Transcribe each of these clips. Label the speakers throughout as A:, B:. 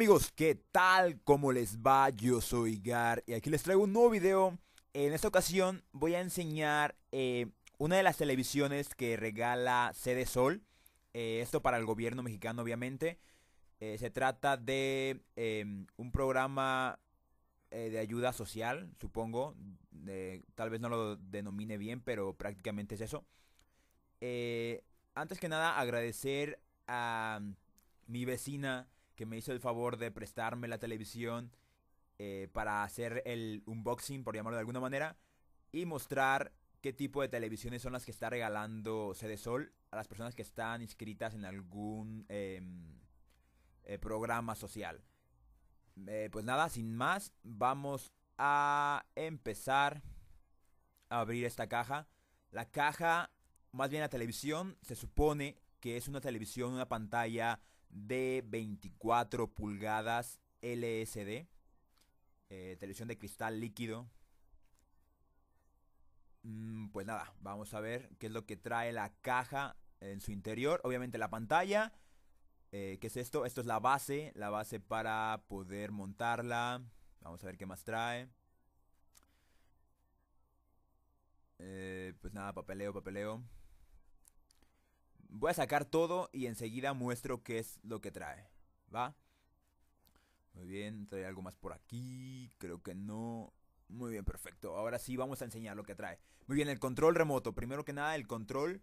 A: amigos, ¿qué tal? ¿Cómo les va? Yo soy Gar y aquí les traigo un nuevo video. En esta ocasión voy a enseñar eh, una de las televisiones que regala Sede Sol. Eh, esto para el gobierno mexicano, obviamente. Eh, se trata de em, un programa de ayuda social, supongo. tal vez no lo denomine bien, pero prácticamente es eso. antes que nada, agradecer a mi vecina que me hizo el favor de prestarme la televisión eh, para hacer el unboxing, por llamarlo de alguna manera, y mostrar qué tipo de televisiones son las que está regalando Sede Sol a las personas que están inscritas en algún em, eh, programa social. Eh, pues nada, sin más, vamos a empezar a abrir esta caja. La caja, más bien la televisión, se supone que es una televisión, una pantalla de 24 pulgadas LSD, eh, televisión de cristal líquido. Mm, pues nada, vamos a ver qué es lo que trae la caja en su interior. Obviamente la pantalla. Eh, ¿Qué es esto? Esto es la base, la base para poder montarla. Vamos a ver qué más trae. Eh, pues nada, papeleo, papeleo. Voy a sacar todo y enseguida muestro qué es lo que trae. ¿Va? Muy bien, trae algo más por aquí. Creo que no. Muy bien, perfecto. Ahora sí vamos a enseñar lo que trae. Muy bien, el control remoto. Primero que nada, el control.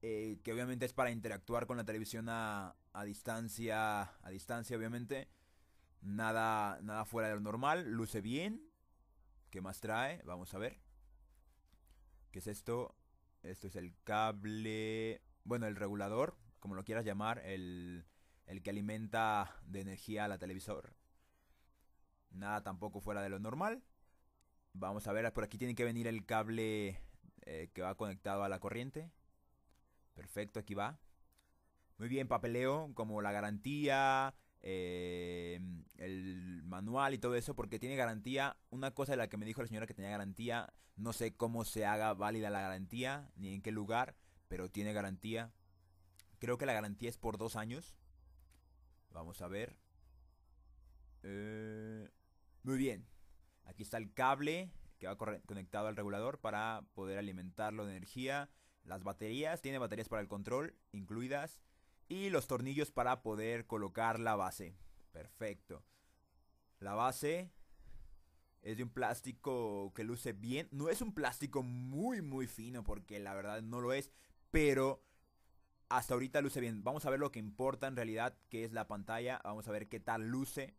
A: Eh, que obviamente es para interactuar con la televisión a, distancia. A distancia, obviamente. Nada, nada fuera de lo normal. Luce bien. ¿Qué más trae? Vamos a ver. ¿Qué es esto? Esto es el cable bueno, el regulador, como lo quieras llamar, el, que alimenta de energía a la televisor. Nada tampoco fuera de lo normal. Vamos a ver, por aquí tiene que venir el cable eh, que va conectado a la corriente. Perfecto, aquí va. Muy bien, papeleo, como la garantía, eh, el manual y todo eso, porque tiene garantía. Una cosa de la que me dijo la señora que tenía garantía, no sé cómo se haga válida la garantía, ni en qué lugar, pero tiene garantía. Creo que la garantía es por dos años. Vamos a ver. Eh, muy bien. Aquí está el cable que va conectado al regulador para poder alimentarlo de energía. Las baterías, tiene baterías para el control incluidas. Y los tornillos para poder colocar la base. Perfecto. La base es de un plástico que luce bien. No es un plástico muy muy fino porque la verdad no lo es pero hasta ahorita luce bien. Vamos a ver lo que importa en realidad, que es la pantalla. Vamos a ver qué tal luce.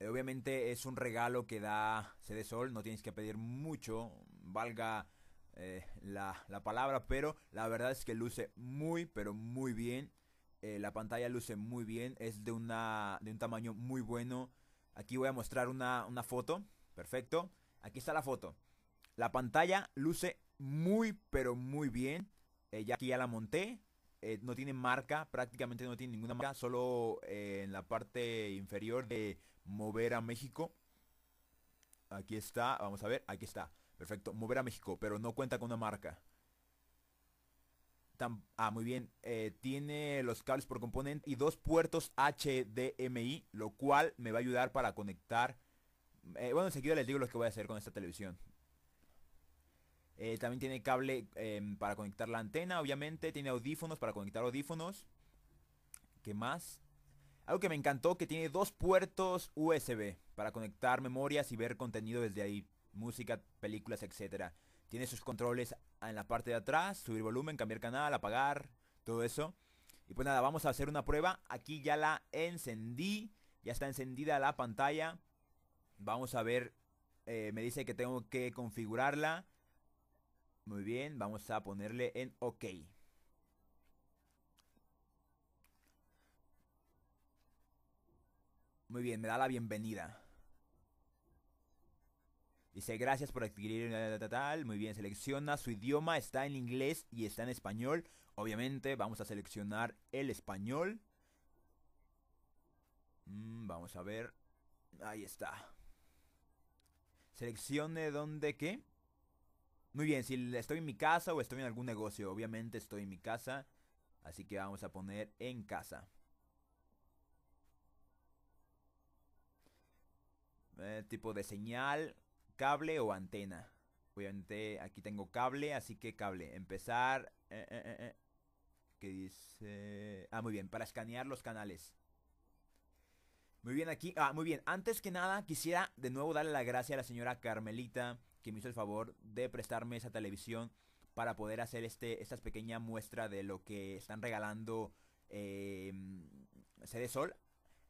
A: Eh, obviamente es un regalo que da CD Sol, no tienes que pedir mucho, valga eh, la, palabra, pero la verdad es que luce muy, pero muy bien. Eh, la pantalla luce muy bien, es de, una, de un tamaño muy bueno. Aquí voy a mostrar una, una foto, perfecto. Aquí está la foto. La pantalla luce muy, pero muy bien. Eh, ya aquí ya la monté. Eh, no tiene marca, prácticamente no tiene ninguna marca. Solo eh, en la parte inferior de mover a México. Aquí está, vamos a ver, aquí está. Perfecto, mover a México, pero no cuenta con una marca. ah, muy bien. tiene los cables por componente y dos puertos HDMI, lo cual me va a ayudar para conectar. bueno, enseguida les digo lo que voy a hacer con esta televisión. Eh, también tiene cable em, para conectar la antena, obviamente. Tiene audífonos para conectar audífonos. ¿Qué más? Algo que me encantó que tiene dos puertos USB para conectar memorias y ver contenido desde ahí. Música, películas, etc. Tiene sus controles en la parte de atrás. Subir volumen, cambiar canal, apagar, todo eso. Y pues nada, vamos a hacer una prueba. Aquí ya la encendí. Ya está encendida la pantalla. Vamos a ver. Eh, me dice que tengo que configurarla. Muy bien, vamos a ponerle en OK. Muy bien, me da la bienvenida. Dice, gracias por adquirir tal. Muy bien, selecciona su idioma, está en inglés y está en español. Obviamente vamos a seleccionar el español. Mm, vamos a ver. Ahí está. Seleccione donde qué. Muy bien, si estoy en mi casa o estoy en algún negocio, obviamente estoy en mi casa, así que vamos a poner en casa. Eh, tipo de señal, cable o antena. Obviamente aquí tengo cable, así que cable. Empezar... Eh, eh, eh que dice... Ah, muy bien, para escanear los canales. Muy bien aquí. Ah, muy bien. Antes que nada, quisiera de nuevo darle la gracia a la señora Carmelita me hizo el favor de prestarme esa televisión para poder hacer este, esta pequeña muestra de lo que están regalando em, eh, Sede Sol.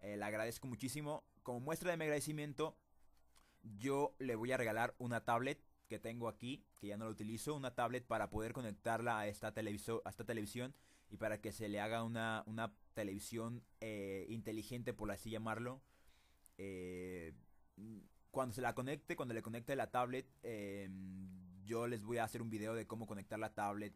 A: La le agradezco muchísimo. Como muestra de mi agradecimiento, yo le voy a regalar una tablet que tengo aquí, que ya no lo utilizo, una tablet para poder conectarla a esta, televiso a esta televisión y para que se le haga una, televisión eh, inteligente, por así llamarlo. Eh, cuando se la conecte, cuando le conecte la tablet, em, yo les voy a hacer un video de cómo conectar la tablet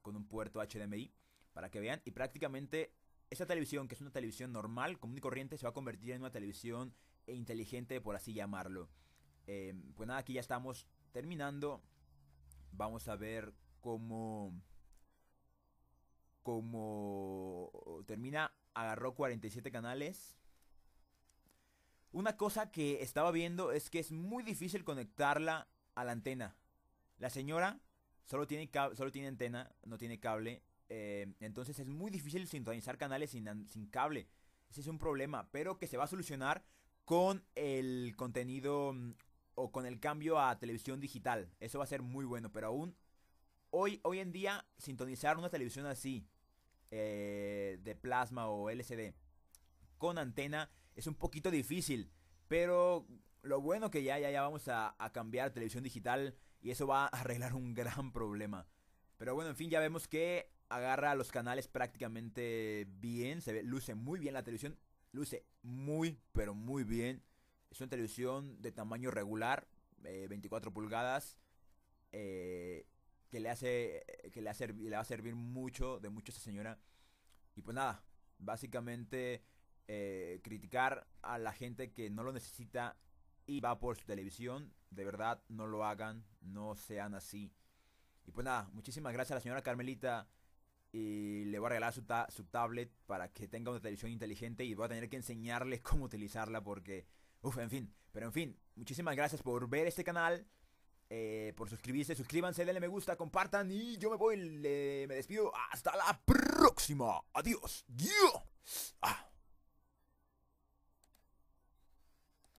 A: con un puerto HDMI para que vean. Y prácticamente esta televisión, que es una televisión normal, común y corriente, se va a convertir en una televisión inteligente, por así llamarlo. Em, pues nada, aquí ya estamos terminando. Vamos a ver cómo... Cómo termina. Agarró 47 canales. Una cosa que estaba viendo es que es muy difícil conectarla a la antena. La señora solo tiene, solo tiene antena, no tiene cable. Eh, entonces es muy difícil sintonizar canales sin, sin cable. Ese es un problema, pero que se va a solucionar con el contenido mm, o con el cambio a televisión digital. Eso va a ser muy bueno, pero aún hoy, hoy en día sintonizar una televisión así eh, de plasma o LCD con antena es un poquito difícil, pero lo bueno que ya, ya, vamos a, cambiar televisión digital y eso va a arreglar un gran problema. Pero bueno, en fin, ya vemos que agarra los canales prácticamente bien, se ve, luce muy bien la televisión, luce muy, pero muy bien. Es una televisión de tamaño regular, 24 eh, pulgadas, eh, que, le hace, eh, que le, le va a servir mucho, de mucho a esta señora. Y pues nada, básicamente eh, criticar a la gente que no lo necesita y va por su televisión. De verdad, no lo hagan, no sean así. Y pues nada, muchísimas gracias a la señora Carmelita. Y le voy a regalar su, tablet para que tenga una televisión inteligente y voy a tener que enseñarles cómo utilizarla porque... Uf, en fin. Pero en fin, muchísimas gracias por ver este canal. Eh, por suscribirse, suscríbanse, denle me gusta, compartan y yo me voy, me despido. Hasta la próxima. Adiós. Dios